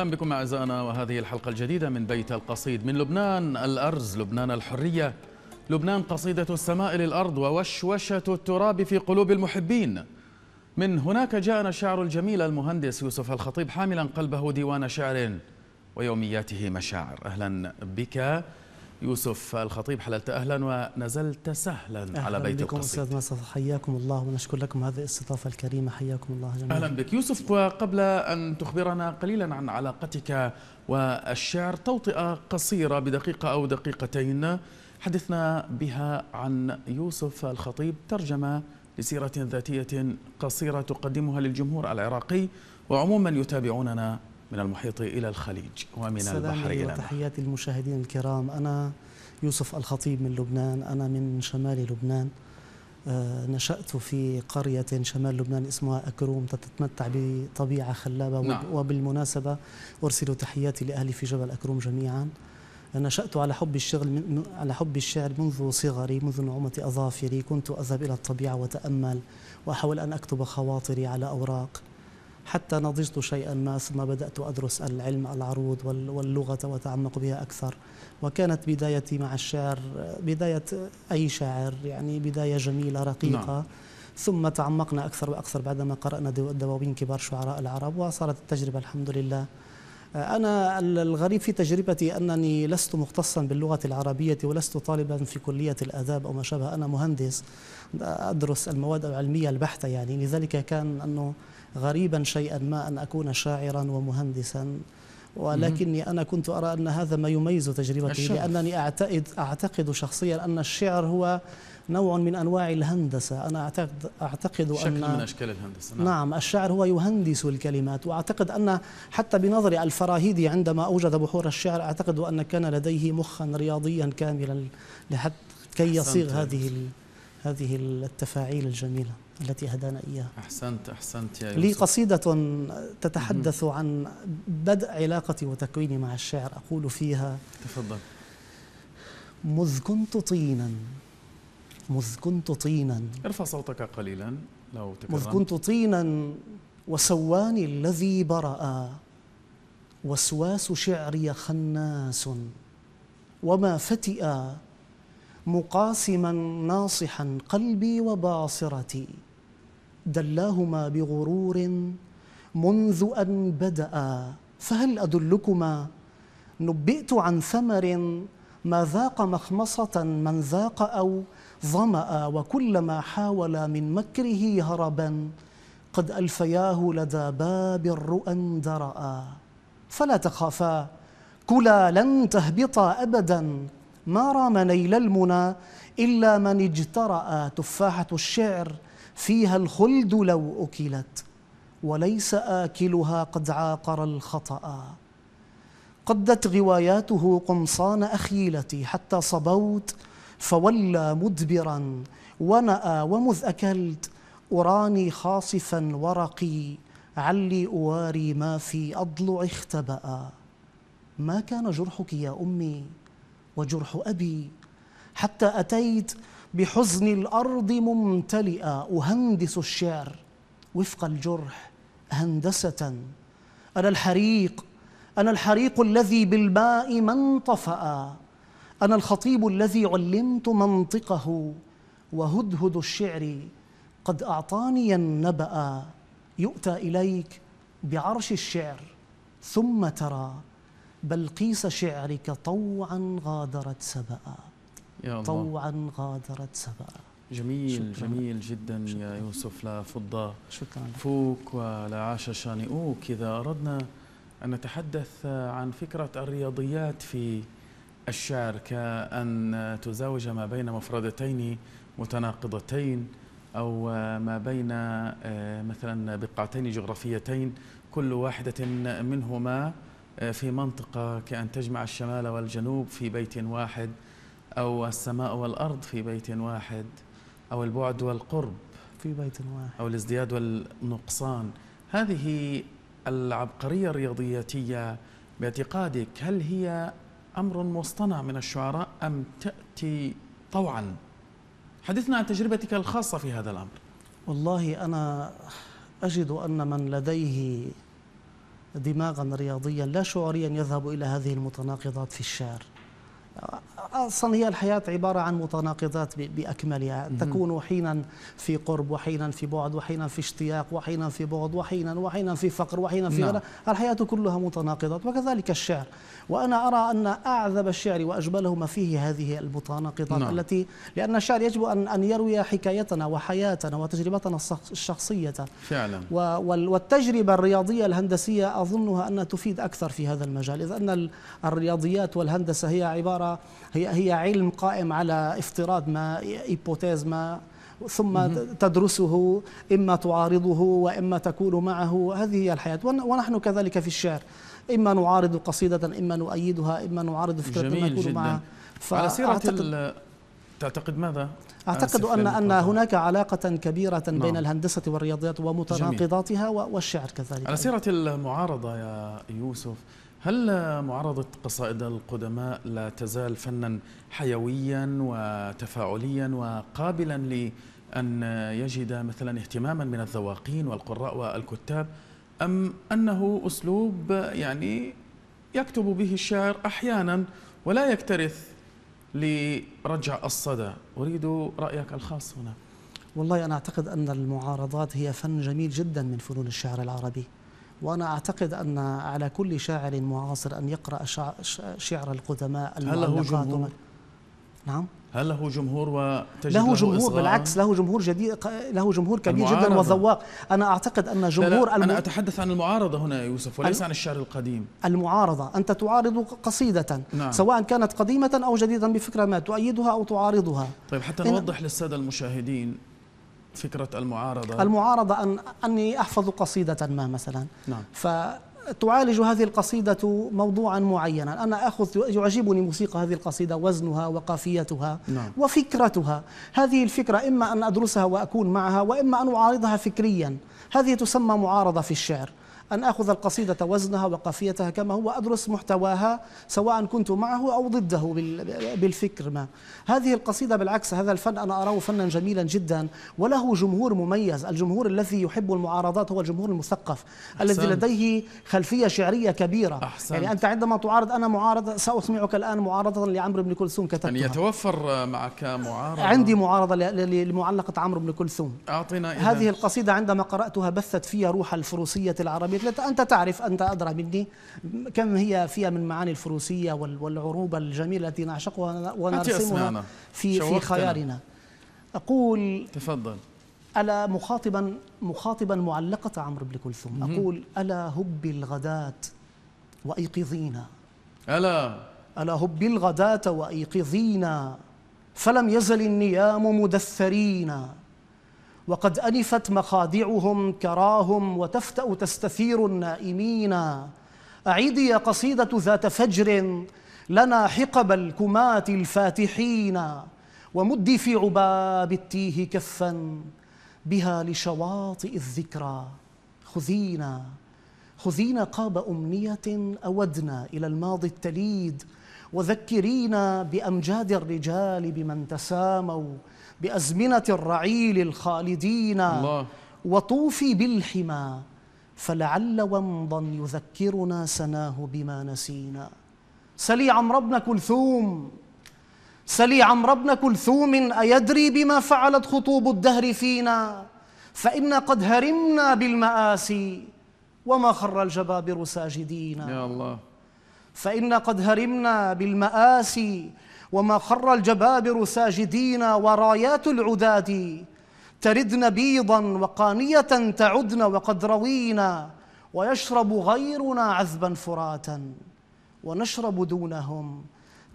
أهلا بكم أعزائنا وهذه الحلقة الجديدة من بيت القصيد من لبنان الأرز لبنان الحرية لبنان قصيدة السماء للأرض ووشوشة التراب في قلوب المحبين من هناك جاءنا الشعر الجميل المهندس يوسف الخطيب حاملا قلبه ديوان شعر ويومياته مشاعر أهلا بك يوسف الخطيب حللت أهلا ونزلت سهلا على بيت بكم القصيد أستاذ نصر حياكم الله ونشكر لكم هذه الاستضافة الكريمة حياكم الله جميعا أهلا بك يوسف وقبل أن تخبرنا قليلا عن علاقتك والشعر توطئة قصيرة بدقيقة أو دقيقتين حدثنا بها عن يوسف الخطيب ترجمة لسيرة ذاتية قصيرة تقدمها للجمهور العراقي وعموما يتابعوننا من المحيط إلى الخليج ومن البحر إلى تحياتي للمشاهدين الكرام أنا يوسف الخطيب من لبنان أنا من شمال لبنان آه، نشأت في قرية شمال لبنان اسمها أكروم تتمتع بطبيعة خلابة نعم. وبالمناسبة أرسل تحياتي لأهلي في جبل أكروم جميعا نشأت على حب الشغل من على حب الشعر منذ صغري منذ نعومة أظافري كنت أذهب إلى الطبيعة وأتأمل وأحاول أن أكتب خواطري على أوراق حتى نضجت شيئا ما ثم بدأت أدرس العلم العروض واللغة وتعمق بها أكثر وكانت بدايتي مع الشعر بداية أي شاعر يعني بداية جميلة رقيقة نعم. ثم تعمقنا أكثر وأكثر بعدما قرأنا دواوين كبار شعراء العرب وصارت التجربة الحمد لله آه، أنا الغريب في تجربتي أنني لست مختصا باللغة العربية ولست طالبا في كلية الآداب أو ما شابه أنا مهندس آه، أدرس المواد العلمية البحتة يعني لذلك كان أنه غريبا شيئا ما أن أكون شاعرا ومهندسا ولكني أنا كنت أرى أن هذا ما يميز تجربتي لأنني أعتقد, أعتقد شخصيا أن الشعر هو نوع من أنواع الهندسة أنا أعتقد, أعتقد شكل أن من أشكال الهندسة نعم. نعم الشعر هو يهندس الكلمات وأعتقد أن حتى بنظري الفراهيدي عندما أوجد بحور الشعر أعتقد أن كان لديه مخا رياضيا كاملا لحتى كي يصيغ هذه هذه التفاعيل الجميله التي هدانا إياها أحسنت أحسنت يا يوسف لي قصيدة تتحدث عن بدء علاقتي وتكويني مع الشعر أقول فيها تفضل مذ كنت طينا مذ كنت طينا ارفع صوتك قليلا لو تكرمت مذ كنت طينا وسواني الذي برأ وسواس شعري خناس وما فتئ مقاسما ناصحا قلبي وباصرتي دلاهما بغرور منذ أن بدأ فهل أدلكما نبئت عن ثمر ما ذاق مخمصة من ذاق أو ظمأ وكلما حاول من مكره هربا قد ألفياه لدى باب الرؤى درأ فلا تخافا كلا لن تهبطا أبدا ما رام نيل المنى إلا من اجترأ تفاحة الشعر فيها الخلد لو أكلت وليس آكلها قد عاقر الخطأ قدت غواياته قمصان أخيلتي حتى صبوت فولى مدبرا ونأى ومذ أكلت أراني خاصفا ورقي علي أواري ما في أضلع اختبأ ما كان جرحك يا أمي وجرح أبي حتى أتيت بحزن الأرض ممتلئة أهندس الشعر وفق الجرح هندسة أنا الحريق أنا الحريق الذي بالماء من طفأ أنا الخطيب الذي علمت منطقه وهدهد الشعر قد أعطاني النبأ يؤتى إليك بعرش الشعر ثم ترى بلقيس شعرك طوعا غادرت سبأ يا الله. طوعا غادرت سبأ جميل شكرا. جميل جدا شكرا. يا يوسف لا فضة شكرا فوك ولا عاش شانئوك إذا أردنا أن نتحدث عن فكرة الرياضيات في الشعر كأن تزاوج ما بين مفردتين متناقضتين أو ما بين آه، مثلا بقعتين جغرافيتين كل واحدة منهما آه، في منطقة كأن تجمع الشمال والجنوب في بيت واحد أو السماء والأرض في بيت واحد أو البعد والقرب في بيت واحد أو الازدياد والنقصان هذه العبقرية الرياضياتية باعتقادك هل هي أمر مصطنع من الشعراء أم تأتي طوعا حدثنا عن تجربتك الخاصة في هذا الأمر والله أنا أجد أن من لديه دماغا رياضيا لا شعوريا يذهب إلى هذه المتناقضات في الشعر اصلا هي الحياه عباره عن متناقضات باكملها تكون حينا في قرب وحينا في بعد وحينا في اشتياق وحينا في بعد وحينا وحينا في فقر وحينا في نعم. الحياه كلها متناقضات وكذلك الشعر وانا ارى ان اعذب الشعر واجمله ما فيه هذه المتناقضات نعم. التي لان الشعر يجب ان ان يروي حكايتنا وحياتنا وتجربتنا الشخصيه فعلا والتجربه الرياضيه الهندسيه اظنها انها تفيد اكثر في هذا المجال اذ ان الرياضيات والهندسه هي عباره هي هي علم قائم على افتراض ما ايبوتيز ما ثم تدرسه اما تعارضه واما تكون معه هذه هي الحياه ونحن كذلك في الشعر اما نعارض قصيده اما نؤيدها اما نعارض فكره جميل نكون جدا. معها على سيره تعتقد ماذا؟ اعتقد ان ان هناك علاقه كبيره نعم. بين الهندسه والرياضيات ومتناقضاتها جميل. والشعر كذلك على سيره المعارضه يا يوسف هل معارضة قصائد القدماء لا تزال فنا حيويا وتفاعليا وقابلا لأن يجد مثلا اهتماما من الذواقين والقراء والكتاب أم أنه أسلوب يعني يكتب به الشاعر أحيانا ولا يكترث لرجع الصدى أريد رأيك الخاص هنا والله أنا أعتقد أن المعارضات هي فن جميل جدا من فنون الشعر العربي وأنا أعتقد أن على كل شاعر معاصر أن يقرأ شعر القدماء هل له جمهور؟ نعم هل له جمهور وتجد له, له جمهور إصغار؟ بالعكس له جمهور جديد له جمهور كبير المعارضة. جدا وذواق انا اعتقد ان جمهور لا لا الم... انا اتحدث عن المعارضه هنا يا يوسف وليس عن الشعر القديم المعارضه انت تعارض قصيده نعم. سواء كانت قديمه او جديده بفكره ما تؤيدها او تعارضها طيب حتى نوضح إن... للساده المشاهدين فكرة المعارضة المعارضة أن أني أحفظ قصيدة ما مثلا نعم. فتعالج هذه القصيدة موضوعا معينا أنا أخذ يعجبني موسيقى هذه القصيدة وزنها وقافيتها نعم. وفكرتها هذه الفكرة إما أن أدرسها وأكون معها وإما أن أعارضها فكريا هذه تسمى معارضة في الشعر أن أخذ القصيدة وزنها وقافيتها كما هو أدرس محتواها سواء كنت معه أو ضده بالفكر ما هذه القصيدة بالعكس هذا الفن أنا أراه فنا جميلا جدا وله جمهور مميز الجمهور الذي يحب المعارضات هو الجمهور المثقف أحسن. الذي لديه خلفية شعرية كبيرة أحسن. يعني أنت عندما تعارض أنا معارضة سأسمعك الآن معارضة لعمرو بن كلثوم كتبتها أن يعني يتوفر معك معارضة عندي معارضة لمعلقة عمرو بن كلثوم أعطينا إذن. هذه القصيدة عندما قرأتها بثت في روح الفروسية العربية ذلك أنت تعرف أنت أدرى مني كم هي فيها من معاني الفروسية والعروبة الجميلة التي نعشقها ونرسمها في, في خيارنا أقول تفضل ألا مخاطبا مخاطبا معلقة عمرو بن كلثوم أقول ألا هب الغداة وأيقظينا ألا ألا هب الغداة وأيقظينا فلم يزل النيام مدثرينا وقد أنفت مخادعهم كراهم وتفتأ تستثير النائمين أعيدي يا قصيدة ذات فجر لنا حقب الكماة الفاتحين ومدي في عباب التيه كفا بها لشواطئ الذكرى خذينا خذينا قاب أمنية أودنا إلى الماضي التليد وذكرينا بأمجاد الرجال بمن تساموا بأزمنة الرعيل الخالدين الله وطوفي بالحمى فلعل ومضا يذكرنا سناه بما نسينا سلي عمرو بن كلثوم سلي عمرو بن كلثوم أيدري بما فعلت خطوب الدهر فينا فإنا قد هرمنا بالمآسي وما خر الجبابر ساجدين يا الله فإنا قد هرمنا بالمآسي وما خر الجبابر ساجدين ورايات العداد تردن بيضا وقانية تعدن وقد روينا ويشرب غيرنا عذبا فراتا ونشرب دونهم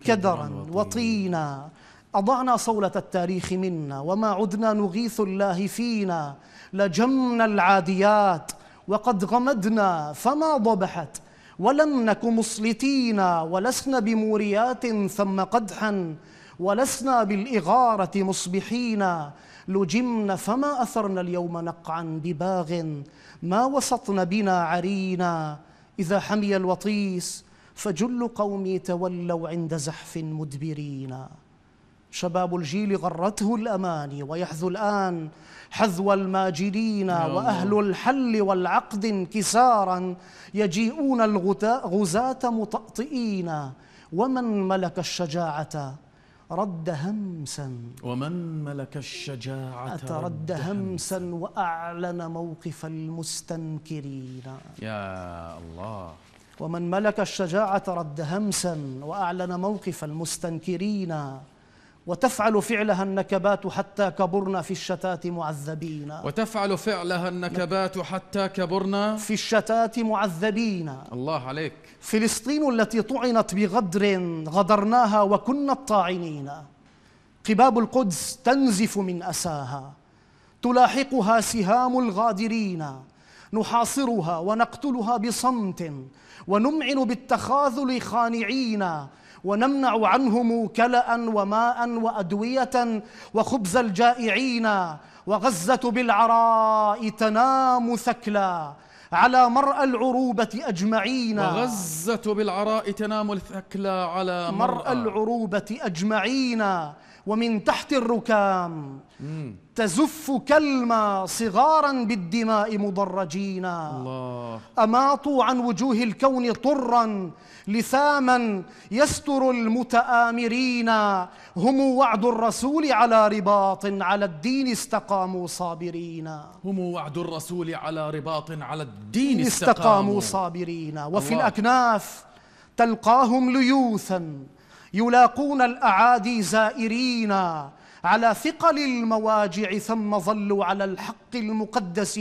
كدرا وطينا أضعنا صولة التاريخ منا وما عدنا نغيث الله فينا لجمنا العاديات وقد غمدنا فما ضبحت ولم نك مصلتين ولسنا بموريات ثم قدحا ولسنا بالإغارة مصبحين لجمن فما أثرنا اليوم نقعا بباغ ما وسطن بنا عرينا إذا حمي الوطيس فجل قومي تولوا عند زحف مدبرين شباب الجيل غرته الأماني ويحذو الآن حذو الماجدين وأهل الحل والعقد انكسارا يجيئون الغزاة مطأطئين ومن ملك الشجاعة رد همسا ومن ملك الشجاعة رد همسا وأعلن موقف المستنكرين يا الله ومن ملك الشجاعة رد همسا وأعلن موقف المستنكرين وتفعل فعلها النكبات حتى كبرنا في الشتات معذبين وتفعل فعلها النكبات حتى كبرنا في الشتات معذبين الله عليك فلسطين التي طعنت بغدر غدرناها وكنا الطاعنين قباب القدس تنزف من أساها تلاحقها سهام الغادرين نحاصرها ونقتلها بصمت ونمعن بالتخاذل خانعين ونمنع عنهم كلا وماء وادويه وخبز الجائعين وغزه بالعراء تنام ثكلا على مرأى العروبة أجمعين وغزة بالعراء تنام الثكلى على مرأى, العروبة أجمعين ومن تحت الركام تزف كلمة صغارا بالدماء مضرجينا الله أماطوا عن وجوه الكون طرا لثاما يستر المتآمرين هم وعد الرسول على رباط على الدين استقاموا صابرين هم وعد الرسول على رباط على الدين استقاموا, استقاموا صابرين وفي الله الأكناف تلقاهم ليوثا يلاقون الأعادي زائرين على ثقل المواجع ثم ظلوا على الحق المقدس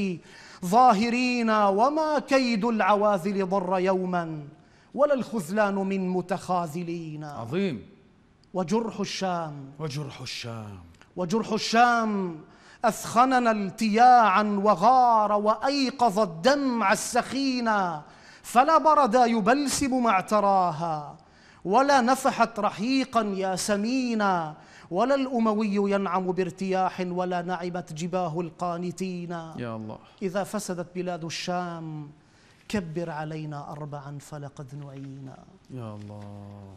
ظاهرين وما كيد العواذل ضر يوما ولا الخذلان من متخاذلين عظيم وجرح الشام وجرح الشام وجرح الشام أثخننا التياعا وغار وأيقظ الدمع السخينا فلا برد يبلسم ما اعتراها ولا نفحت رحيقا ياسمينا ولا الأموي ينعم بارتياح ولا نعمت جباه القانتين يا الله إذا فسدت بلاد الشام كبر علينا أربعا فلقد نعينا يا الله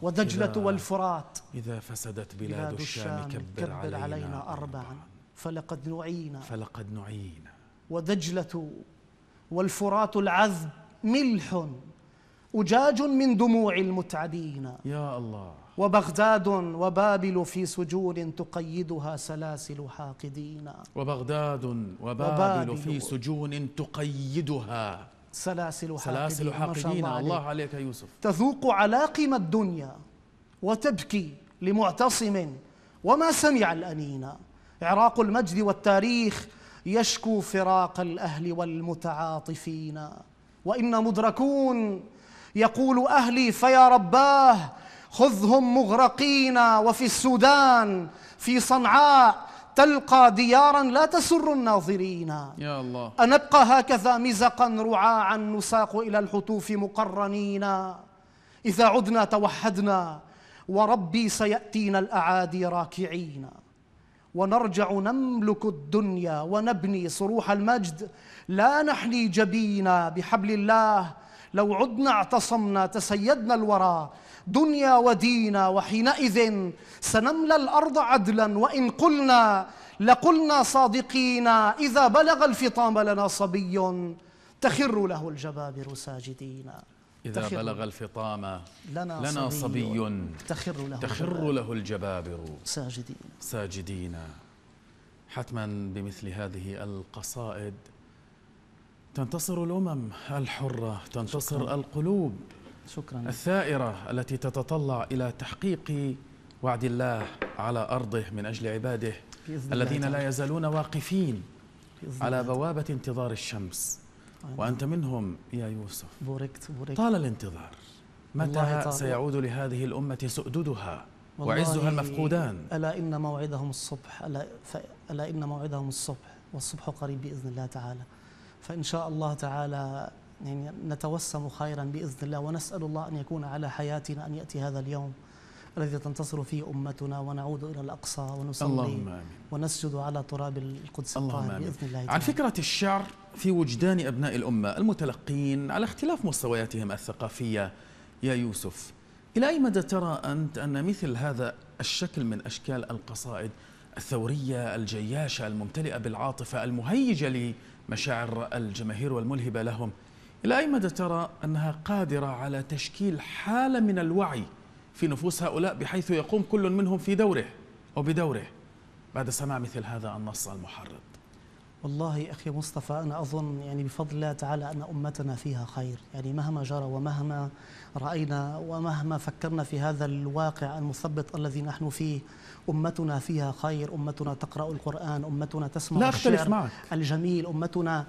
ودجلة والفرات إذا فسدت بلاد, بلاد الشام, الشام كبر, كبر علينا, علينا أربعا فلقد نعينا فلقد نعينا ودجلة والفرات العذب ملح أجاج من دموع المتعدين يا الله وبغداد وبابل في سجون تقيدها سلاسل حاقدين وبغداد وبابل, وبابل في سجون تقيدها سلاسل حاقدين, سلاسل حاقدين الله, الله عليك يوسف تذوق علاقم الدنيا وتبكي لمعتصم وما سمع الأنين إعراق المجد والتاريخ يشكو فراق الأهل والمتعاطفين وإن مدركون يقول أهلي فيا رباه خذهم مغرقين وفي السودان في صنعاء تلقى ديارا لا تسر الناظرين يا الله أنبقى هكذا مزقا رعاعا نساق إلى الحتوف مقرنين إذا عدنا توحدنا وربي سيأتينا الأعادي راكعين ونرجع نملك الدنيا ونبني صروح المجد لا نحني جبينا بحبل الله لو عدنا اعتصمنا تسيدنا الورى دنيا ودينا وحينئذ سنملى الأرض عدلا وإن قلنا لقلنا صادقين إذا بلغ الفطام لنا صبي تخر له الجبابر ساجدين إذا بلغ الفطام لنا, لنا صبي, صبي تخر له, تخر له الجبابر ساجدين ساجدين حتما بمثل هذه القصائد تنتصر الأمم الحرة تنتصر شكرا. القلوب شكرا الثائرة التي تتطلع إلى تحقيق وعد الله على أرضه من أجل عباده الذين لا يزالون واقفين على بوابة انتظار الشمس وأنت منهم يا يوسف بوركت بوركت طال الانتظار متى سيعود لهذه الأمة سؤددها وعزها المفقودان ألا إن موعدهم الصبح ألا, ألا إن موعدهم الصبح والصبح قريب بإذن الله تعالى فإن شاء الله تعالى يعني نتوسم خيرا باذن الله ونسال الله ان يكون على حياتنا ان ياتي هذا اليوم الذي تنتصر فيه امتنا ونعود الى الاقصى ونصلي ونسجد على تراب القدس الطاهر باذن الله تعالى. عن فكره الشعر في وجدان ابناء الامه المتلقين على اختلاف مستوياتهم الثقافيه يا يوسف الى اي مدى ترى انت ان مثل هذا الشكل من اشكال القصائد الثوريه الجياشه الممتلئه بالعاطفه المهيجه لمشاعر الجماهير والملهبه لهم إلى أي مدى ترى أنها قادرة على تشكيل حالة من الوعي في نفوس هؤلاء بحيث يقوم كل منهم في دوره أو بدوره بعد سماع مثل هذا النص المحرض والله أخي مصطفى أنا أظن يعني بفضل الله تعالى أن أمتنا فيها خير يعني مهما جرى ومهما رأينا ومهما فكرنا في هذا الواقع المثبط الذي نحن فيه أمتنا فيها خير أمتنا تقرأ القرآن أمتنا تسمع لا أختلف معك الجميل أمتنا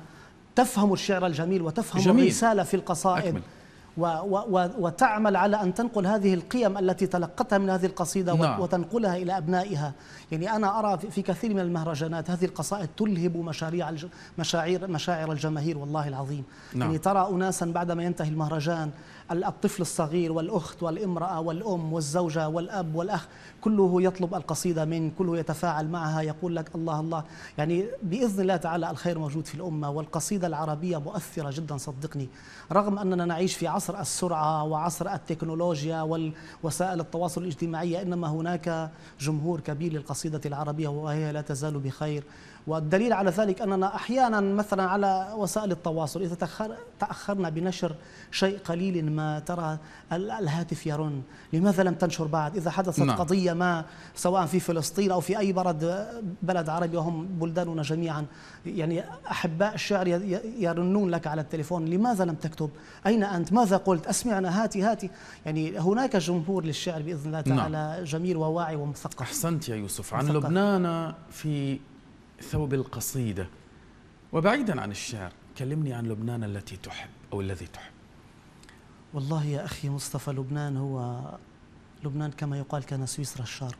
تفهم الشعر الجميل وتفهم جميل. الرسالة في القصائد و و و وتعمل على أن تنقل هذه القيم التي تلقتها من هذه القصيدة نعم. وتنقلها إلى أبنائها يعني أنا أرى في كثير من المهرجانات هذه القصائد تلهب مشاريع مشاعر, مشاعر الجماهير والله العظيم يعني نعم. يعني ترى أناسا بعدما ينتهي المهرجان الطفل الصغير والأخت والإمرأة والأم والزوجة والأب والأخ كله يطلب القصيدة منك كله يتفاعل معها يقول لك الله الله يعني بإذن الله تعالى الخير موجود في الأمة والقصيدة العربية مؤثرة جدا صدقني رغم أننا نعيش في عصر السرعة وعصر التكنولوجيا والوسائل التواصل الاجتماعية إنما هناك جمهور كبير للقصيدة العربية وهي لا تزال بخير والدليل على ذلك أننا أحيانا مثلا على وسائل التواصل إذا تأخرنا بنشر شيء قليل ما ترى الهاتف يرن لماذا لم تنشر بعد إذا حدثت نعم. قضية ما سواء في فلسطين أو في أي بلد, بلد عربي وهم بلداننا جميعا يعني أحباء الشعر يرنون لك على التليفون لماذا لم تكتب أين أنت ماذا قلت أسمعنا هاتي هاتي يعني هناك جمهور للشعر بإذن الله نعم. تعالى نعم. جميل وواعي ومثقف أحسنت يا يوسف عن مثقف. لبنان في ثوب القصيدة وبعيدا عن الشعر كلمني عن لبنان التي تحب أو الذي تحب والله يا أخي مصطفى لبنان هو لبنان كما يقال كان سويسرا الشرق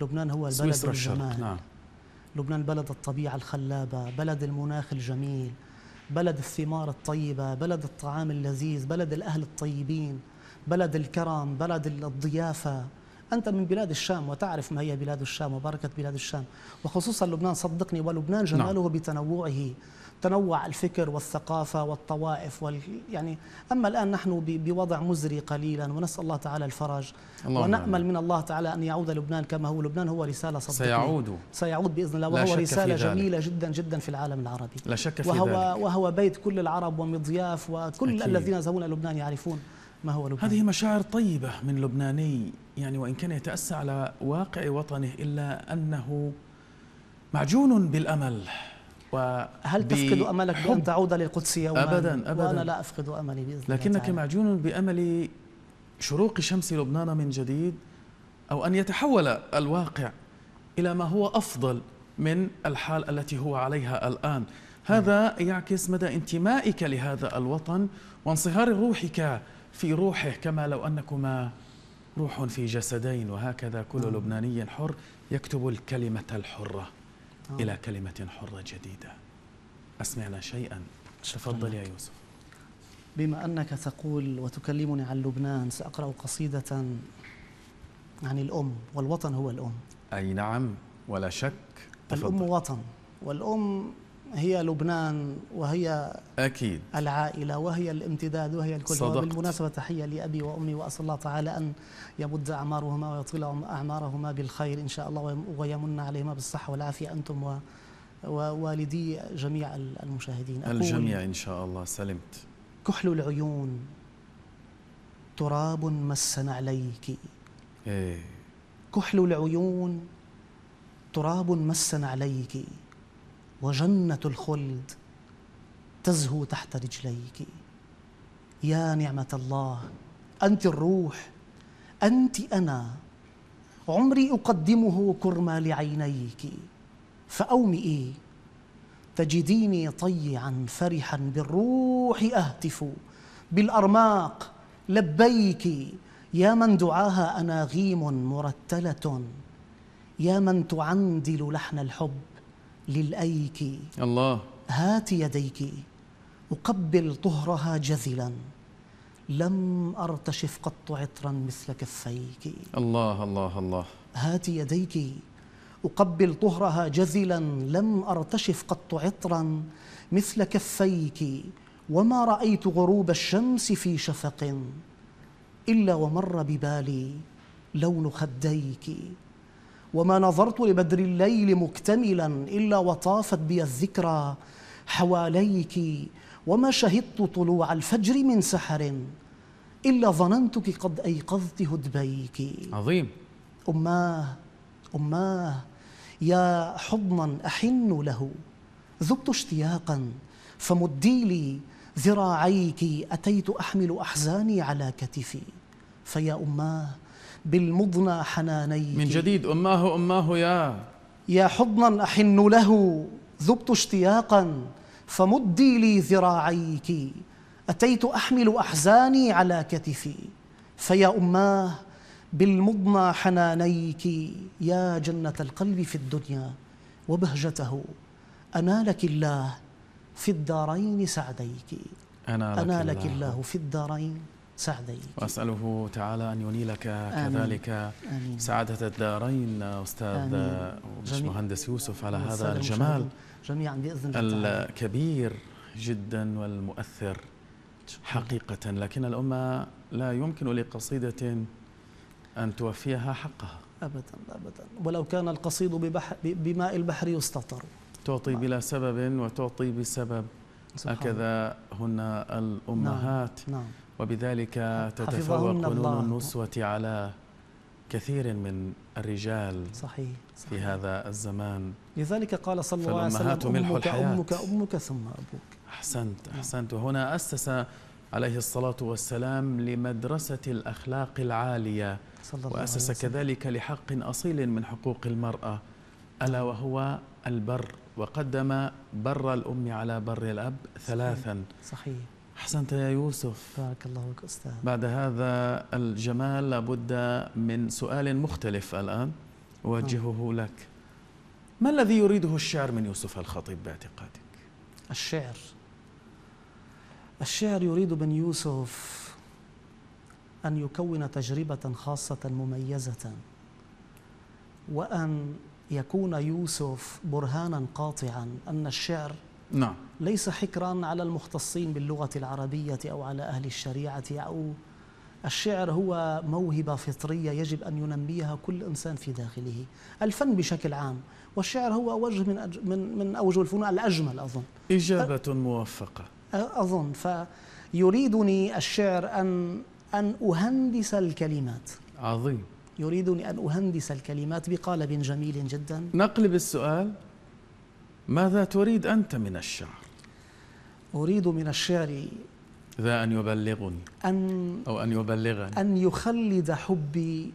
لبنان هو البلد سويسرا الجمال نعم. لبنان بلد الطبيعة الخلابة بلد المناخ الجميل بلد الثمار الطيبة بلد الطعام اللذيذ بلد الأهل الطيبين بلد الكرم بلد الضيافة أنت من بلاد الشام وتعرف ما هي بلاد الشام وبركة بلاد الشام وخصوصا لبنان صدقني ولبنان نعم. جماله نعم. بتنوعه تنوع الفكر والثقافة والطوائف وال يعني أما الآن نحن بوضع مزري قليلا ونسأل الله تعالى الفرج الله ونأمل الله. من الله تعالى أن يعود لبنان كما هو لبنان هو رسالة صدقني سيعود سيعود بإذن الله وهو رسالة جميلة جدا جدا في العالم العربي لا شك في وهو, ذلك. وهو بيت كل العرب ومضياف وكل أكيد. الذين يذهبون إلى لبنان يعرفون ما هو لبنان؟ هذه مشاعر طيبة من لبناني يعني وإن كان يتأسى على واقع وطنه إلا أنه معجون بالأمل و هل تفقد أملك بأن تعود للقدس يوما؟ أبدا أبدا وأنا لا أفقد أملي بإذن الله لكنك تعالى. معجون بأمل شروق شمس لبنان من جديد أو أن يتحول الواقع إلى ما هو أفضل من الحال التي هو عليها الآن هذا نعم. يعكس مدى انتمائك لهذا الوطن وانصهار روحك في روحه كما لو أنكما روح في جسدين وهكذا كل مم. نعم. لبناني حر يكتب الكلمة الحرة مم. نعم. إلى كلمة حرة جديدة أسمعنا شيئا تفضل يا يوسف بما أنك تقول وتكلمني عن لبنان سأقرأ قصيدة عن الأم والوطن هو الأم أي نعم ولا شك تفضل. الأم وطن والأم هي لبنان وهي أكيد العائلة وهي الامتداد وهي الكل صدقت. وبالمناسبة تحية لأبي وأمي وأسأل الله تعالى أن يمد أعمارهما ويطيل أعمارهما بالخير إن شاء الله ويمن عليهما بالصحة والعافية أنتم ووالدي جميع المشاهدين الجميع إن شاء الله سلمت كحل العيون تراب مسن عليك إيه. كحل العيون تراب مسن عليك وجنة الخلد تزهو تحت رجليك يا نعمة الله أنت الروح أنت أنا عمري أقدمه كرما لعينيك فأومئي تجديني طيعا فرحا بالروح أهتف بالأرماق لبيك يا من دعاها أناغيم مرتلة يا من تعندل لحن الحب للأيك الله هات يديك أقبل طهرها جذلا لم أرتشف قط عطرا مثل كفيك الله الله الله هات يديك أقبل طهرها جذلا لم أرتشف قط عطرا مثل كفيك وما رأيت غروب الشمس في شفق إلا ومر ببالي لون خديك وما نظرت لبدر الليل مكتملا إلا وطافت بي الذكرى حواليك وما شهدت طلوع الفجر من سحر إلا ظننتك قد أيقظت هدبيك عظيم أماه أماه يا حضنا أحن له ذبت اشتياقا فمدي لي ذراعيك أتيت أحمل أحزاني على كتفي فيا أماه بالمضنى حنانيك من جديد أماه أماه يا يا حضنا أحن له ذبت اشتياقا فمدي لي ذراعيك أتيت أحمل أحزاني على كتفي فيا أماه بالمضنى حنانيك يا جنة القلب في الدنيا وبهجته أنا لك الله في الدارين سعديك أنا لك, أنا لك الله, الله في الدارين سعدي وأسأله تعالى أن ينيلك كذلك آمين. سعادة الدارين أستاذ مهندس يوسف على هذا الجمال جميعا بإذن الله الكبير جدا والمؤثر حقيقة لكن الأمة لا يمكن لقصيدة أن توفيها حقها أبدا أبدا ولو كان القصيد بماء البحر يستطر تعطي بلا سبب وتعطي بسبب هكذا هن نعم، الأمهات نعم. نعم. وبذلك تتفوق فنون النسوة على كثير من الرجال صحيح, صحيح في هذا الزمان لذلك قال صلى الله عليه وسلم ملح الحياة أمك أمك ثم أبوك أحسنت نعم. أحسنت وهنا أسس عليه الصلاة والسلام لمدرسة الأخلاق العالية صلى الله وأسس عليه وسلم. كذلك لحق أصيل من حقوق المرأة ألا وهو البر وقدم بر الأم على بر الأب ثلاثا صحيح أحسنت يا يوسف بارك الله فيك أستاذ بعد هذا الجمال لابد من سؤال مختلف الآن أوجهه نعم. لك ما الذي يريده الشعر من يوسف الخطيب باعتقادك؟ الشعر الشعر يريد من يوسف أن يكون تجربة خاصة مميزة وأن يكون يوسف برهانا قاطعا أن الشعر نعم ليس حكرا على المختصين باللغة العربية أو على أهل الشريعة أو الشعر هو موهبة فطرية يجب أن ينميها كل إنسان في داخله الفن بشكل عام والشعر هو وجه من, أج... من, من أوجه الفنون الأجمل أظن إجابة ف... موفقة أظن فيريدني الشعر أن أن أهندس الكلمات عظيم يريدني أن أهندس الكلمات بقالب جميل جدا نقلب السؤال ماذا تريد أنت من الشعر؟ أريد من الشعر ذا أن يبلغني أن أو أن يبلغني أن يخلد حبي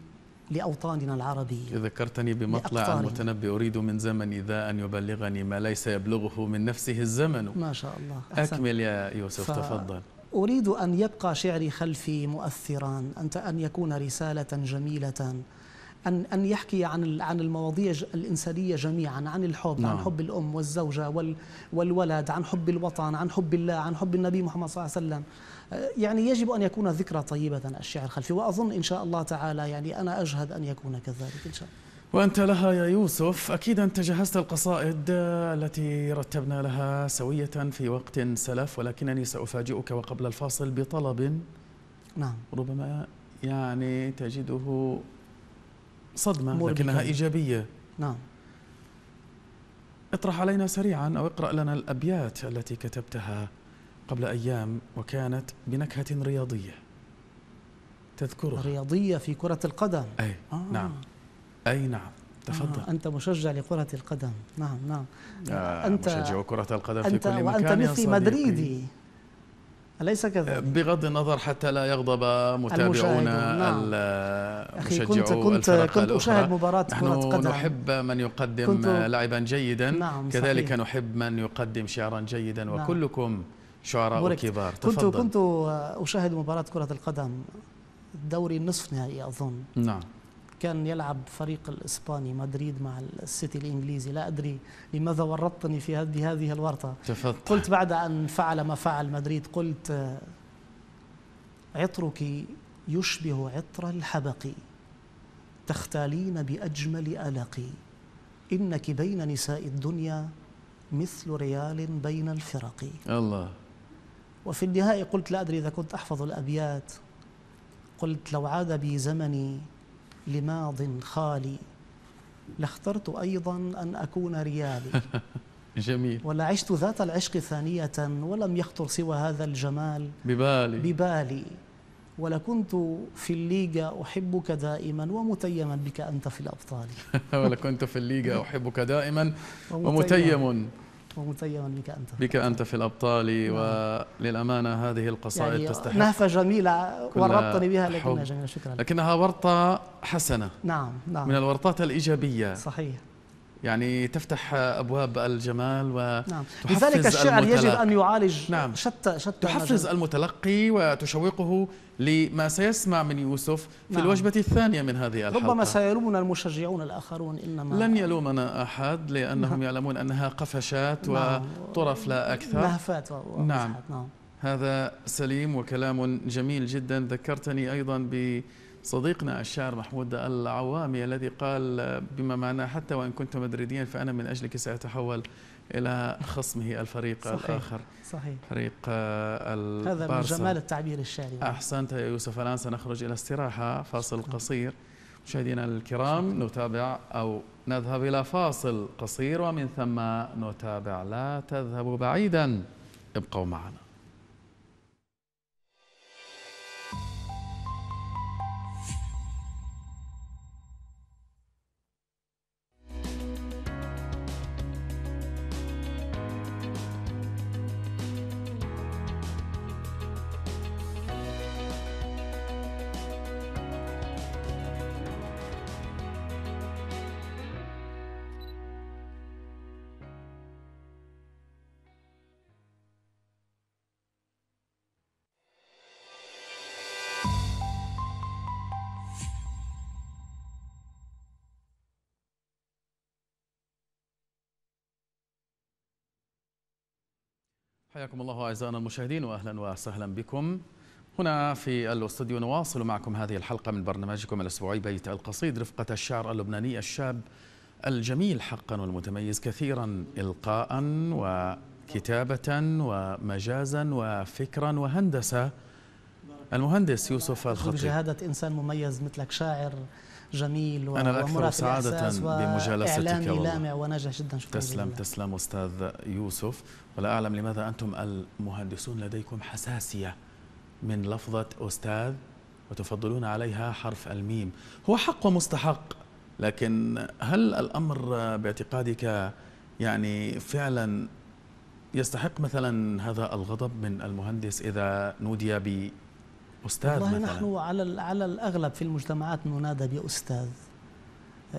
لأوطاننا العربية ذكرتني بمطلع المتنبي أريد من زمني ذا أن يبلغني ما ليس يبلغه من نفسه الزمن ما شاء الله أكمل يا يوسف ف... تفضل أريد أن يبقى شعري خلفي مؤثرا أنت أن يكون رسالة جميلة أن أن يحكي عن عن المواضيع الإنسانية جميعا عن الحب نعم. عن حب الأم والزوجة وال والولد عن حب الوطن عن حب الله عن حب النبي محمد صلى الله عليه وسلم آه، يعني يجب أن يكون ذكرى طيبة الشعر الخلفي وأظن إن شاء الله تعالى يعني أنا أجهد أن يكون كذلك إن شاء الله وأنت لها يا يوسف أكيد أنت جهزت القصائد التي رتبنا لها سوية في وقت سلف ولكنني سأفاجئك وقبل الفاصل بطلب نعم ربما يعني تجده صدمة لكنها إيجابية نعم اطرح علينا سريعا أو اقرأ لنا الأبيات التي كتبتها قبل أيام وكانت بنكهة رياضية تذكرها رياضية في كرة القدم أي آه. نعم أي نعم تفضل آه. أنت مشجع لكرة القدم نعم نعم آه أنت مشجع كرة القدم في كل مكان وأنت مثلي مدريدي أليس كذلك؟ أه، بغض النظر حتى لا يغضب متابعونا نعم. أخي كنت كنت كنت أشاهد مباراة كرة قدم نحب من يقدم كنت... لعبا جيدا نعم كذلك صحيح. نحب من يقدم شعرا جيدا نعم. وكلكم شعراء مركت. كبار تفضل كنت كنت أشاهد مباراة كرة القدم دوري النصف نهائي أظن نعم كان يلعب فريق الإسباني مدريد مع السيتي الإنجليزي لا أدري لماذا ورطتني في هذه هذه الورطة تفضل. قلت بعد أن فعل ما فعل مدريد قلت عطرك يشبه عطر الحبق تختالين بأجمل الق إنك بين نساء الدنيا مثل ريال بين الفرق الله وفي النهاية قلت لا أدري إذا كنت أحفظ الأبيات قلت لو عاد بي زمني لماض خالي لاخترت أيضا أن أكون ريالي جميل ولعشت ذات العشق ثانية ولم يخطر سوى هذا الجمال ببالي ببالي ولكنت في الليغا أحبك دائما ومتيما بك أنت في الأبطال ولكنت في الليغا أحبك دائما ومتيم, ومتيم ومتزينا بك أنت بك أنت في الأبطال نعم. وللأمانة هذه القصائد يعني تستحق نهفة جميلة وربطني بها لكنها جميلة شكرا لكنها ورطة حسنة نعم نعم من الورطات الإيجابية صحيح يعني تفتح ابواب الجمال و نعم. لذلك الشعر يجب ان يعالج نعم. شتى شتى تحفز المجل. المتلقي وتشوقه لما سيسمع من يوسف في نعم. الوجبه الثانيه من هذه الحلقه ربما سيلومنا المشجعون الاخرون انما لن يلومنا احد لانهم نعم. يعلمون انها قفشات نعم. وطرف لا اكثر لهفات نعم. نعم هذا سليم وكلام جميل جدا ذكرتني ايضا ب صديقنا الشاعر محمود العوامي الذي قال بما معناه حتى وإن كنت مدريديا فأنا من أجلك سأتحول إلى خصمه الفريق صحيح الآخر صحيح فريق هذا من جمال التعبير الشعري أحسنت يا يوسف الآن سنخرج إلى استراحة فاصل شكرا. قصير مشاهدينا الكرام نتابع أو نذهب إلى فاصل قصير ومن ثم نتابع لا تذهبوا بعيدا ابقوا معنا حياكم الله أعزائنا المشاهدين وأهلا وسهلا بكم هنا في الاستوديو نواصل معكم هذه الحلقة من برنامجكم الأسبوعي بيت القصيد رفقة الشعر اللبناني الشاب الجميل حقا والمتميز كثيرا إلقاء وكتابة ومجازا وفكرا وهندسة المهندس يوسف الخطيب بشهادة إنسان مميز مثلك شاعر جميل و... أنا أكثر سعادة بمجالستك إعلامي والله. لامع وناجح جدا شكرا تسلم جدا. تسلم أستاذ يوسف ولا أعلم لماذا أنتم المهندسون لديكم حساسية من لفظة أستاذ وتفضلون عليها حرف الميم هو حق ومستحق لكن هل الأمر باعتقادك يعني فعلا يستحق مثلا هذا الغضب من المهندس إذا نودي أستاذ والله نحن على على الأغلب في المجتمعات ننادى بأستاذ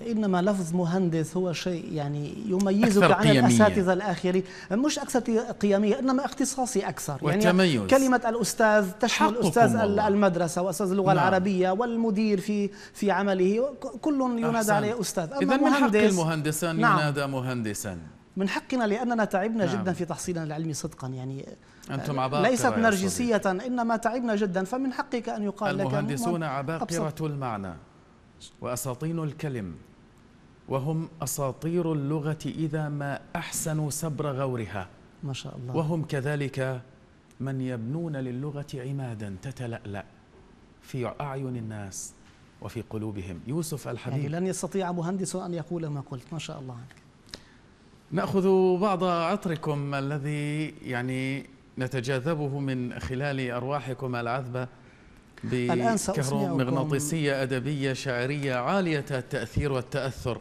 انما لفظ مهندس هو شيء يعني يميزك عن قيمية. الاساتذه الاخرين مش اكثر قيميه انما اختصاصي اكثر يعني والتميز. يعني كلمه الاستاذ تشمل استاذ الله. المدرسه واستاذ اللغه نعم. العربيه والمدير في في عمله كل ينادى عليه استاذ اما اذا من حق المهندس ان نعم. ينادى مهندسا من حقنا لأننا تعبنا نعم. جدا في تحصيلنا العلمي صدقا يعني أنتم عباقرة ليست نرجسية إنما تعبنا جدا فمن حقك أن يقال لك يعني المهندسون عباقرة المعنى وأساطين الكلم وهم أساطير اللغة إذا ما أحسنوا سبر غورها ما شاء الله وهم كذلك من يبنون للغة عمادا تتلألأ في أعين الناس وفي قلوبهم يوسف الحبيب يعني لن يستطيع مهندس أن يقول ما قلت ما شاء الله ناخذ بعض عطركم الذي يعني نتجاذبه من خلال ارواحكم العذبه بكهرومغناطيسيه ادبيه شعريه عاليه التاثير والتاثر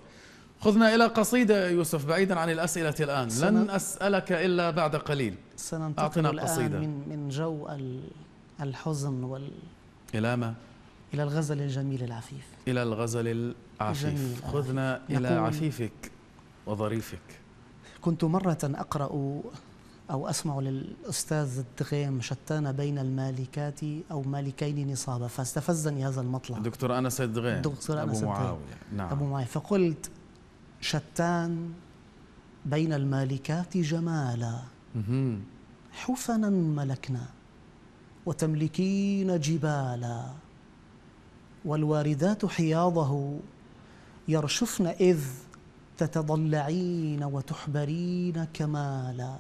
خذنا إلى قصيدة يوسف بعيدا عن الأسئلة الآن لن أسألك إلا بعد قليل سننتقل الآن قصيدة. من, من جو الحزن وال إلى ما؟ إلى الغزل الجميل العفيف إلى الغزل العفيف خذنا إلى عفيفك وظريفك كنت مرة أقرأ أو أسمع للأستاذ الدغيم شتان بين المالكات أو مالكين نصابا فاستفزني هذا المطلع دكتور أنس الدغيم دكتور أنس أبو معاوية نعم أبو معاوية فقلت شتان بين المالكات جمالا حفنا ملكنا وتملكين جبالا والواردات حياضه يرشفن إذ تتضلعين وتحبرين كمالا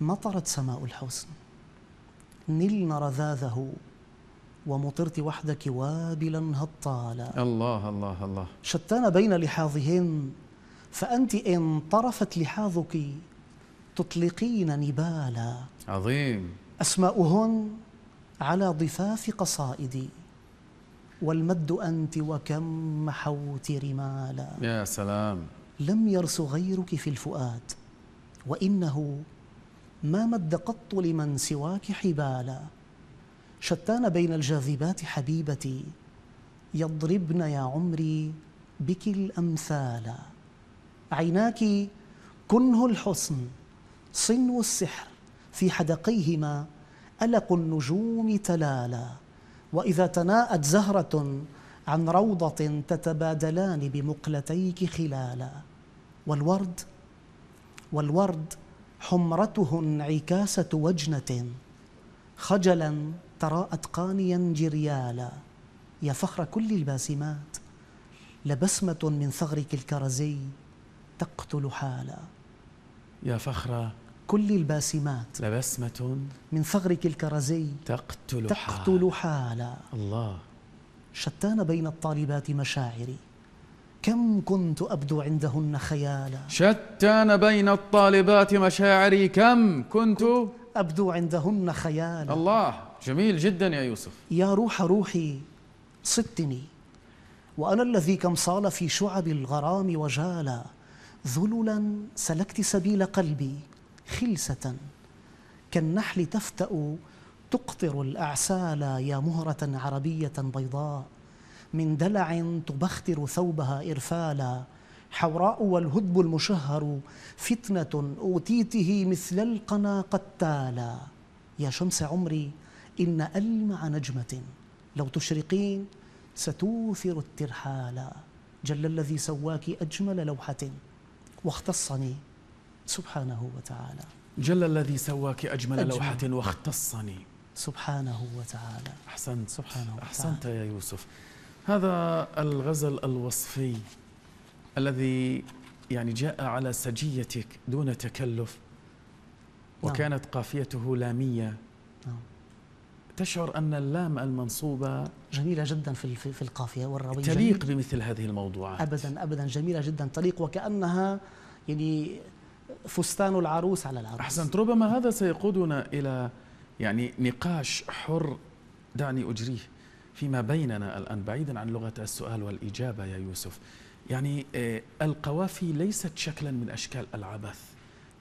مطرت سماء الحسن نلنا رذاذه ومطرت وحدك وابلا هطالا الله الله الله شتان بين لحاظهن فأنت إن طرفت لحاظك تطلقين نبالا عظيم أسماؤهن على ضفاف قصائدي والمد أنت وكم محوت رمالا يا سلام لم يرس غيرك في الفؤاد وإنه ما مد قط لمن سواك حبالا شتان بين الجاذبات حبيبتي يضربن يا عمري بك الأمثال عيناك كنه الحسن صنو السحر في حدقيهما ألق النجوم تلالا وإذا تناءت زهرة عن روضة تتبادلان بمقلتيك خلالا والورد والورد حمرته انعكاسة وجنة خجلا تراءت قانيا جريالا يا فخر كل الباسمات لبسمة من ثغرك الكرزي تقتل حالا يا فخر كل الباسمات لبسمة من ثغرك الكرزي تقتل تقتل حالا الله شتان بين الطالبات مشاعري كم كنت أبدو عندهن خيالا شتان بين الطالبات مشاعري كم كنت, كنت أبدو عندهن خيالا الله جميل جدا يا يوسف يا روح روحي صدتني وأنا الذي كم صال في شعب الغرام وجالا ذللا سلكت سبيل قلبي خلسة كالنحل تفتأ تقطر الأعسال يا مهرة عربية بيضاء من دلع تبختر ثوبها إرفالا حوراء والهدب المشهر فتنة أوتيته مثل القنا قد تالا يا شمس عمري إن ألمع نجمة لو تشرقين ستوثر الترحالا جل الذي سواك أجمل لوحة واختصني سبحانه وتعالى جل الذي سواك أجمل, أجمل لوحة واختصني سبحانه وتعالى أحسنت سبحانه وتعالى أحسنت يا يوسف هذا الغزل الوصفي الذي يعني جاء على سجيتك دون تكلف نعم. وكانت قافيته لامية نعم. تشعر أن اللام المنصوبة جميلة جدا في في القافية والربيع تليق بمثل هذه الموضوعات أبدا أبدا جميلة جدا تليق وكأنها يعني فستان العروس على العروس أحسنت ربما هذا سيقودنا إلى يعني نقاش حر دعني أجريه فيما بيننا الآن بعيدا عن لغة السؤال والإجابة يا يوسف يعني آه، القوافي ليست شكلا من أشكال العبث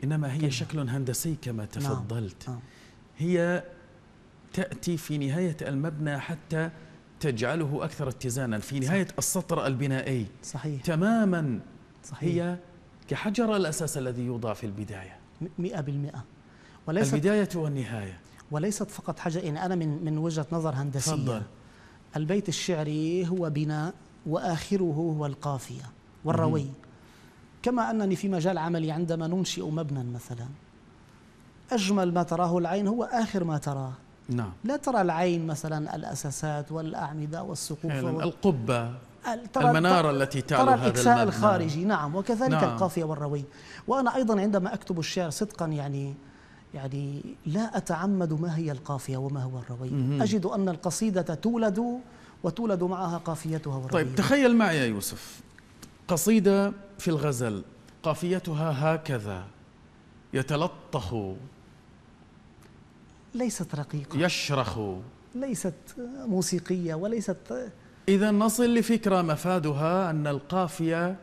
إنما هي كلمة. نعم. شكل هندسي كما تفضلت نعم. نعم. هي تأتي في نهاية المبنى حتى تجعله أكثر اتزانا في نهاية صح. السطر البنائي صحيح. تماما صحيح. هي كحجر الأساس الذي يوضع في البداية مئة بالمئة وليست البداية والنهاية وليست فقط حاجة يعني أنا من, من وجهة نظر هندسية فضل. البيت الشعري هو بناء وآخره هو القافية والروي مم. كما أنني في مجال عملي عندما ننشئ مبنى مثلا أجمل ما تراه العين هو آخر ما تراه نعم لا ترى العين مثلا الأساسات والأعمدة والسقوف يعني وال... القبة المنارة التي تعلو ترى الإكساء الخارجي نعم وكذلك نعم. القافية والروي وأنا أيضا عندما أكتب الشعر صدقا يعني يعني لا أتعمد ما هي القافية وما هو الروي أجد أن القصيدة تولد وتولد معها قافيتها والروي طيب تخيل معي يا يوسف قصيدة في الغزل قافيتها هكذا يتلطخ ليست رقيقة يشرخ ليست موسيقية وليست إذا نصل لفكرة مفادها أن القافية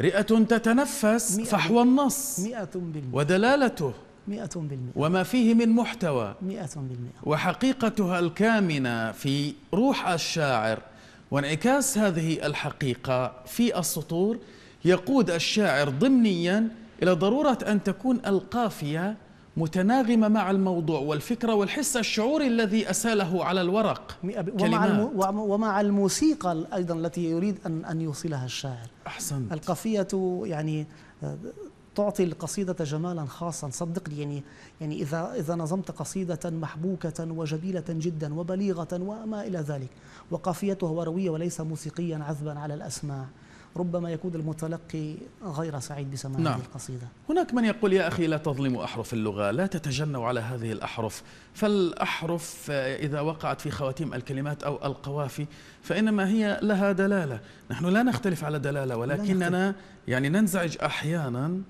رئة تتنفس فحوى النص مئة بالمئة ودلالته مئة بالمئة وما فيه من محتوى مئة بالمئة وحقيقتها الكامنة في روح الشاعر وانعكاس هذه الحقيقة في السطور يقود الشاعر ضمنيا إلى ضرورة أن تكون القافية متناغمة مع الموضوع والفكرة والحس الشعوري الذي أساله على الورق ومع, ومع الموسيقى أيضا التي يريد أن, أن يوصلها الشاعر أحسنت القافية يعني آه، تعطي القصيدة جمالا خاصا صدقني يعني يعني إذا إذا نظمت قصيدة محبوكة وجميلة جدا وبليغة وما إلى ذلك وقافيتها وروية وليس موسيقيا عذبا على الأسماع ربما يكون المتلقي غير سعيد بسماع نعم. هذه القصيدة هناك من يقول يا أخي لا تظلم أحرف اللغة لا تتجنوا على هذه الأحرف فالأحرف إذا وقعت في خواتيم الكلمات أو القوافي فإنما هي لها دلالة نحن لا نختلف على دلالة ولكننا يعني ننزعج أحيانا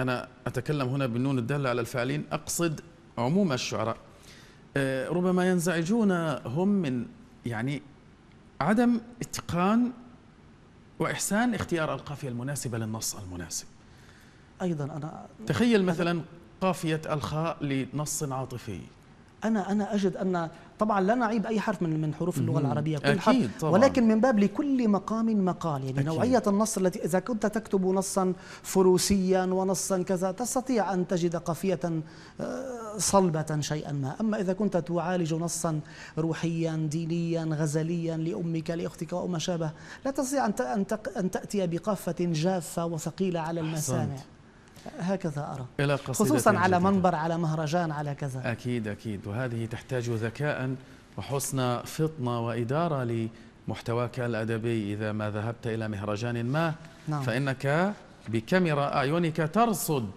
أنا أتكلم هنا بالنون الدالة على الفاعلين أقصد عموم الشعراء آه، ربما ينزعجون هم من يعني عدم اتقان وإحسان اختيار القافية المناسبة للنص المناسب أيضا أنا تخيل مثلا قافية الخاء لنص عاطفي أنا أنا أجد أن طبعا لا نعيب اي حرف من من حروف اللغه العربيه كل أكيد حرف طبعا. ولكن من باب لكل مقام مقال يعني أكيد. نوعيه النص التي اذا كنت تكتب نصا فروسيا ونصا كذا تستطيع ان تجد قافيه آه، صلبه شيئا ما اما اذا كنت تعالج نصا روحيا دينيا غزليا لامك لاختك او ما شابه لا تستطيع ان ان تاتي بقافه جافه وثقيله على المسامع أحسنت. هكذا أرى إلى خصوصا على جديدة. منبر على مهرجان على كذا أكيد أكيد وهذه تحتاج ذكاء وحسن فطنة وإدارة لمحتواك الأدبي إذا ما ذهبت إلى مهرجان ما نعم. فإنك بكاميرا أعينك ترصد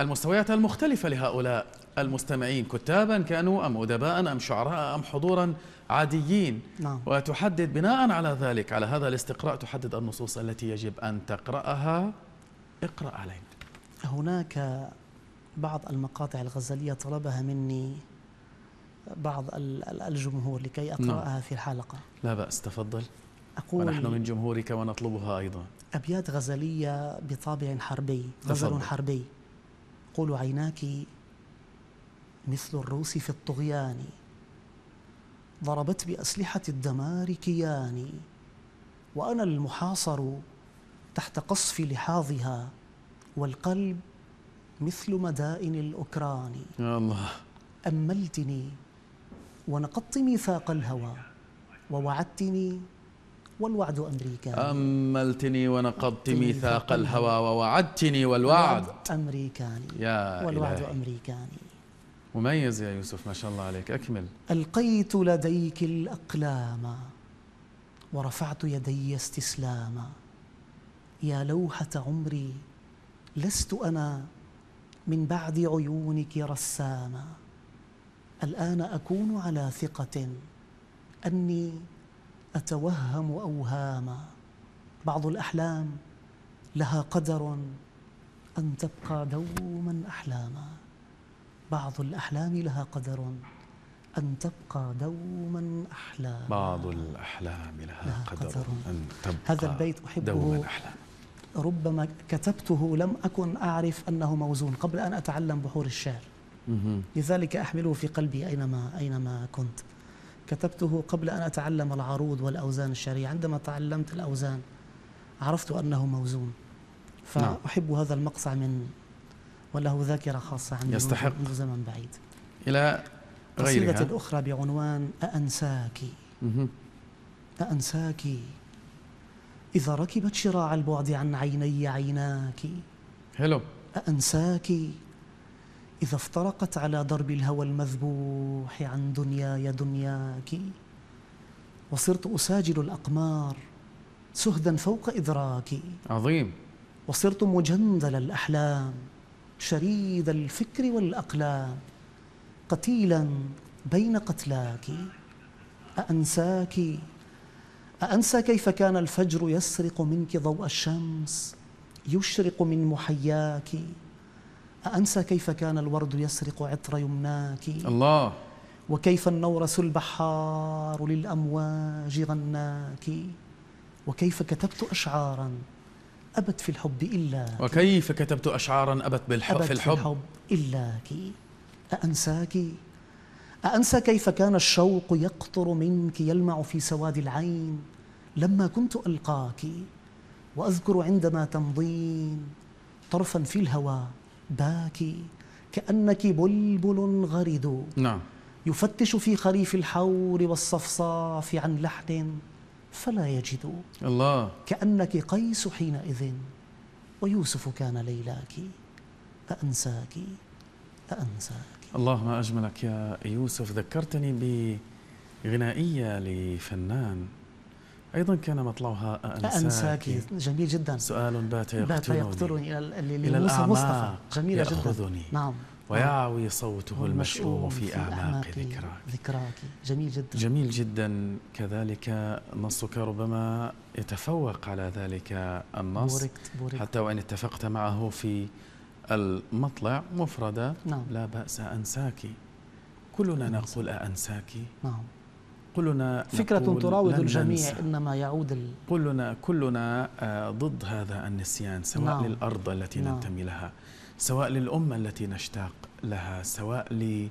المستويات المختلفة لهؤلاء المستمعين كتابا كانوا أم أدباء أم شعراء أم حضورا عاديين نعم. وتحدد بناء على ذلك على هذا الاستقراء تحدد النصوص التي يجب أن تقرأها اقرأ علينا هناك بعض المقاطع الغزلية طلبها مني بعض الجمهور لكي نعم. أقرأها في الحلقة لا بأس تفضل أقول ونحن من جمهورك ونطلبها أيضا أبيات غزلية بطابع حربي غزل تفضل. حربي قولوا عيناك مثل الروس في الطغيان ضربت بأسلحة الدمار كياني وأنا المحاصر تحت قصف لحاظها والقلب مثل مدائن الأكران يا الله أملتني ونقضت ميثاق الهوى ووعدتني والوعد أمريكان أملتني ونقضت ميثاق الهوى ووعدتني والوعد أمريكاني يا والوعد إلهي. أمريكاني مميز يا يوسف ما شاء الله عليك أكمل ألقيت لديك الأقلام ورفعت يدي استسلاما يا لوحة عمري لست أنا من بعد عيونك رساما الآن أكون على ثقة أني أتوهم أوهاما بعض الأحلام لها قدر أن تبقى دوما أحلاما بعض الأحلام لها قدر أن تبقى دوما أحلاما بعض الأحلام لها, لها قدر, قدر أن تبقى هذا البيت أحبه دوما أحلاما ربما كتبته لم أكن أعرف أنه موزون قبل أن أتعلم بحور الشعر لذلك أحمله في قلبي أينما, أينما كنت كتبته قبل أن أتعلم العروض والأوزان الشعرية عندما تعلمت الأوزان عرفت أنه موزون نعم. فأحب هذا المقصع من وله ذاكرة خاصة عندي يستحق منذ زمن بعيد إلى غيرها قصيدة أخرى بعنوان أأنساكِ أأنساكِ إذا ركبت شراع البعد عن عيني عيناك هلو أأنساك إذا افترقت على درب الهوى المذبوح عن دنياي دنياك وصرت أساجل الأقمار سهدا فوق إدراكي عظيم وصرت مجندل الأحلام شريد الفكر والأقلام قتيلا بين قتلاك أأنساك أأنسى كيف كان الفجر يسرق منك ضوء الشمس يشرق من محياك أأنسى كيف كان الورد يسرق عطر يمناك الله وكيف النورس البحار للأمواج غناك وكيف كتبت أشعارا أبت في الحب إلا وكيف كتبت أشعارا أبت, بالحب أبت في الحب, في الحب إلاك أأنساك أأنسى كيف كان الشوق يقطر منك يلمع في سواد العين لما كنت ألقاك وأذكر عندما تمضين طرفا في الهوى باكي كأنك بلبل غرد نعم يفتش في خريف الحور والصفصاف عن لحن فلا يجد الله كأنك قيس حينئذ ويوسف كان ليلاك أأنساك أأنساك الله ما أجملك يا يوسف ذكرتني بغنائية لفنان أيضا كان مطلعها أنساك جميل جدا سؤال بات يقتلني, بات يقتلني إلى الأعماق مصطفى جميلة يأخذني جدا نعم ويعوي صوته المشؤوم في أعماق ذكراك ذكراك جميل جدا جميل جدا كذلك نصك ربما يتفوق على ذلك النص بوركت بوركت حتى وإن اتفقت معه في المطلع مفردة نعم. لا بأس أنساكي كلنا نقول أنساكي نعم كلنا فكرة تراود الجميع إنما يعود ال... كلنا كلنا آه، ضد هذا النسيان سواء نعم. للأرض التي نعم. ننتمي لها سواء للأمة التي نشتاق لها سواء ل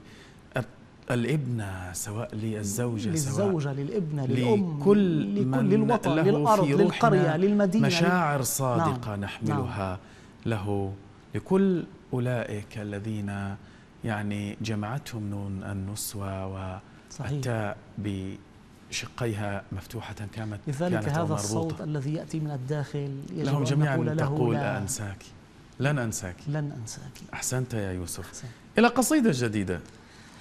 الابنة سواء للزوجة للزوجة سواء للابنة للأم لكل, لكل للوطن للأرض للقرية للمدينة مشاعر صادقة نعم. نحملها نعم. له لكل أولئك الذين يعني جمعتهم نون النسوة والتاء بشقيها مفتوحة كانت لذلك كانت هذا الصوت الذي يأتي من الداخل لهم جميعا له تقول لا أنساك لن أنساك لن أنساك أحسنت يا يوسف أحسنت. إلى قصيدة جديدة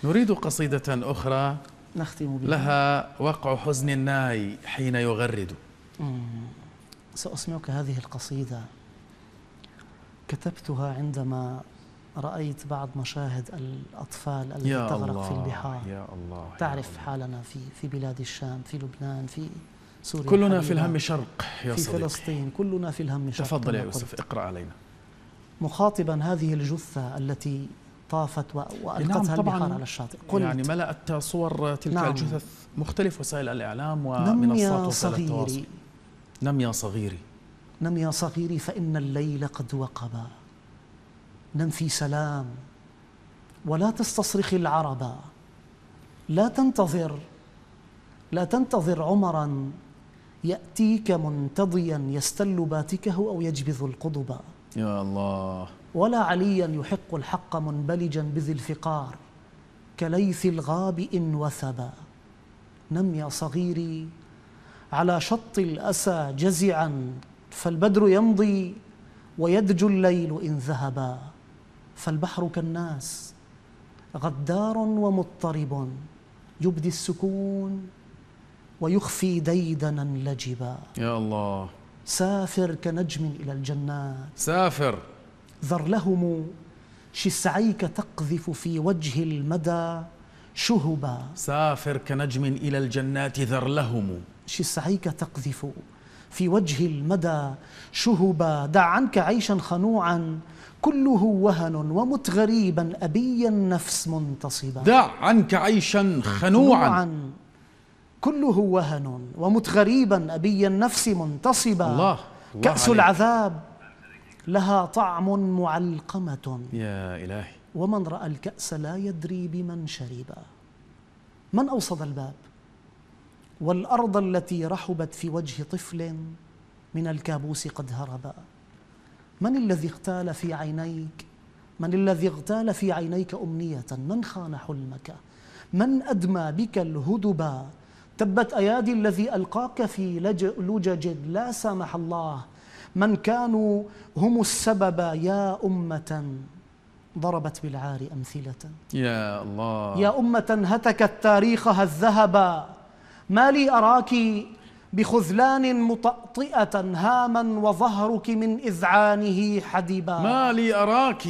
نريد قصيدة أخرى نختم بها لها وقع حزن الناي حين يغرد سأسمعك هذه القصيدة كتبتها عندما رأيت بعض مشاهد الأطفال التي تغرق في البحار يا الله تعرف يا حالنا في في بلاد الشام في لبنان في سوريا كلنا في الهم شرق يا في صديقي في فلسطين كلنا في الهم شرق تفضل يا يوسف اقرأ علينا مخاطبا هذه الجثة التي طافت إيه، نعم، وألقتها نعم البحار على الشاطئ يعني قلت يعني ملأت صور تلك نعم الجثث مختلف وسائل الإعلام ومنصات وسائل التواصل نم يا صغيري نم يا صغيري فإن الليل قد وقبا نم في سلام ولا تستصرخ العربا لا تنتظر لا تنتظر عمرا يأتيك منتضيا يستل باتكه أو يجبذ القضبا يا الله ولا عليا يحق الحق منبلجا بذي الفقار كليث الغاب إن وثبا نم يا صغيري على شط الأسى جزعا فالبدر يمضي ويدجو الليل إن ذهبا فالبحر كالناس غدار ومضطرب يبدي السكون ويخفي ديدنا لجبا يا الله سافر كنجم إلى الجنات سافر ذر لهم شسعيك تقذف في وجه المدى شهبا سافر كنجم إلى الجنات ذر لهم شسعيك تقذف في وجه المدى شهبا دع عنك عيشا خنوعا كله وهن ومت غريبا أبي النفس منتصبا دع عنك عيشا خنوعا كله وهن ومت غريبا أبي النفس منتصبا الله, الله كأس عليك. العذاب لها طعم معلقمة يا إلهي ومن رأى الكأس لا يدري بمن شربا من أوصد الباب والارض التي رحبت في وجه طفل من الكابوس قد هربا من الذي اغتال في عينيك من الذي اغتال في عينيك امنيه من خان حلمك من ادمى بك الهدبا تبت ايادي الذي القاك في لجج لا سامح الله من كانوا هم السبب يا امه ضربت بالعار امثله يا الله يا امه هتكت تاريخها الذهبا ما لي أراك بخذلان مطأطئة هاما وظهرك من إذعانه حدبا ما لي أراك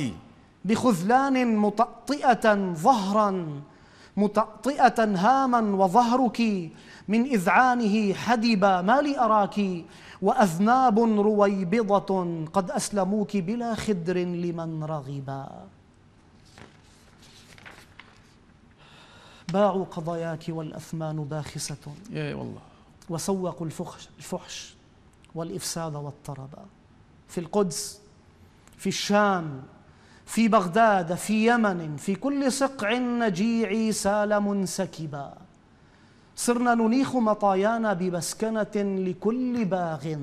بخذلان مطأطئة ظهرا مطأطئة هاما وظهرك من إذعانه حدبا ما لي أراك وأذناب رويبضة قد أسلموك بلا خدر لمن رغبا باعوا قضاياك والأثمان باخسة إيه والله وسوقوا الفحش, الفحش والإفساد والطرب في القدس في الشام في بغداد في يمن في كل صقع نجيع سال منسكبا صرنا ننيخ مطايانا ببسكنة لكل باغ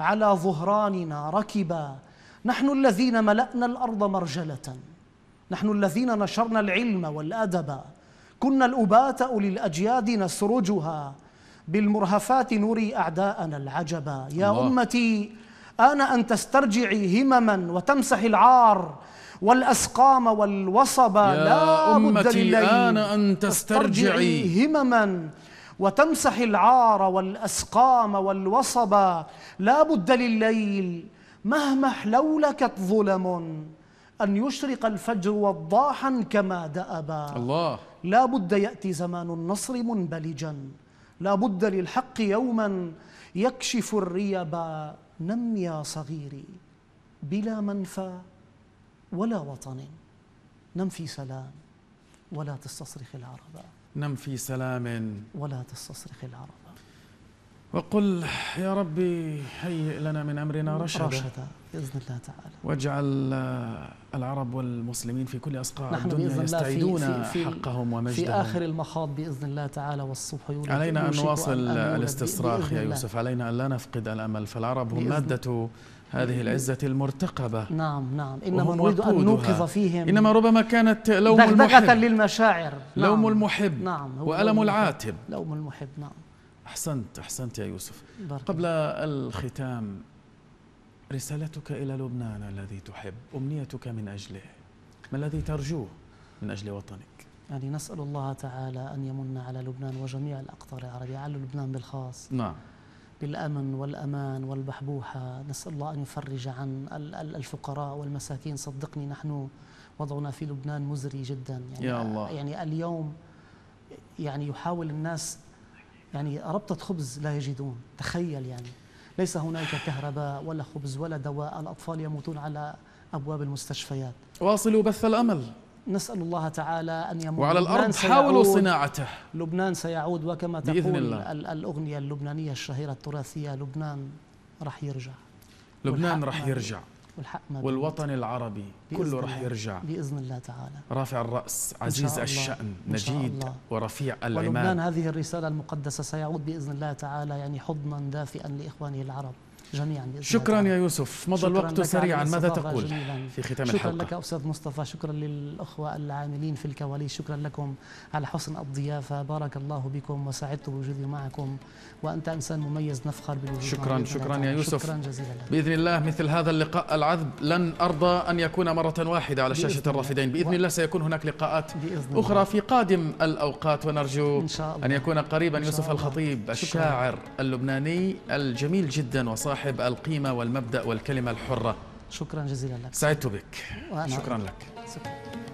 على ظهراننا ركبا نحن الذين ملأنا الأرض مرجلة نحن الذين نشرنا العلم والأدب كنا الأبات أولي الأجياد نسرجها بالمرهفات نري أعداءنا العجبا يا الله. أمتي آن أن تسترجعي همما وتمسحي العار والأسقام والوصب لا أمتي بد لليل آن أن تسترجعي, تسترجعي همما وتمسحي العار والأسقام والوصب لا بد لليل مهما احلولكت ظلم أن يشرق الفجر وضاحا كما دأبا الله لا بد يأتي زمان النصر منبلجا لا بد للحق يوما يكشف الريب نم يا صغيري بلا منفى ولا وطن نم في سلام ولا تستصرخ العرب نم في سلام ولا تستصرخ العرب وقل يا ربي هيئ لنا من أمرنا رشدا, رشدا باذن الله تعالى واجعل آه، العرب والمسلمين في كل اصقاع نحن الدنيا بإذن الله يستعيدون في حقهم ومجدهم في اخر المخاض باذن الله تعالى والصبح يولد علينا ان نواصل الاستصراخ يا يوسف علينا ان لا نفقد الامل فالعرب هم ماده هذه العزة المرتقبة نعم نعم إنما نريد أن نوقظ فيهم إنما ربما كانت لوم المحب للمشاعر نعم. نعم لوم المحب نعم وألم العاتب لوم المحب نعم أحسنت أحسنت يا يوسف قبل الختام رسالتك إلى لبنان الذي تحب أمنيتك من أجله ما الذي ترجوه من أجل وطنك يعني نسأل الله تعالى أن يمن على لبنان وجميع الأقطار العربية على لبنان بالخاص نعم بالأمن والأمان والبحبوحة نسأل الله أن يفرج عن الفقراء والمساكين صدقني نحن وضعنا في لبنان مزري جدا يعني يا الله. يعني اليوم يعني يحاول الناس يعني ربطة خبز لا يجدون تخيل يعني ليس هناك كهرباء ولا خبز ولا دواء الأطفال يموتون على أبواب المستشفيات واصلوا بث الأمل نسأل الله تعالى أن يموت وعلى الأرض حاولوا صناعته لبنان سيعود وكما تقول الله. الأغنية اللبنانية الشهيرة التراثية لبنان رح يرجع لبنان رح يرجع والحق ما والوطن العربي كله رح يرجع باذن الله تعالى رافع الراس عزيز الشان نجيد ورفيع العماد ولبنان هذه الرساله المقدسه سيعود باذن الله تعالى يعني حضنا دافئا لاخوانه العرب جميعا بإذن شكرا يا يوسف مضى الوقت سريعا ماذا تقول جميلاً. في ختام شكرا الحلقة شكرا لك أستاذ مصطفى شكرا للأخوة العاملين في الكواليس شكرا لكم على حسن الضيافة بارك الله بكم وسعدت بوجودي معكم وأنت إنسان مميز نفخر بوجودك شكرا شكرا يا يوسف شكرا جزيلا لك. بإذن الله مثل هذا اللقاء العذب لن أرضى أن يكون مرة واحدة على شاشة الرافدين بإذن الله سيكون هناك لقاءات أخرى الله. في قادم الأوقات ونرجو إن, شاء الله. أن يكون قريبا يوسف الله. الخطيب الشاعر اللبناني الجميل جدا وصاحب صاحب القيمة والمبدأ والكلمة الحرة شكرا جزيلا لك سعدت بك شكرا لك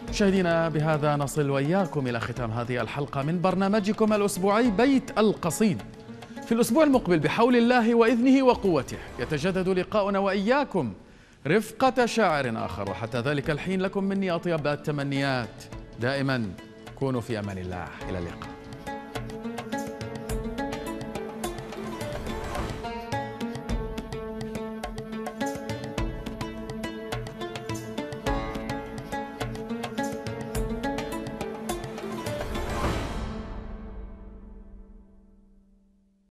مشاهدينا بهذا نصل وإياكم إلى ختام هذه الحلقة من برنامجكم الأسبوعي بيت القصيد في الأسبوع المقبل بحول الله وإذنه وقوته يتجدد لقاؤنا وإياكم رفقة شاعر آخر وحتى ذلك الحين لكم مني أطيب التمنيات دائما كونوا في أمان الله إلى اللقاء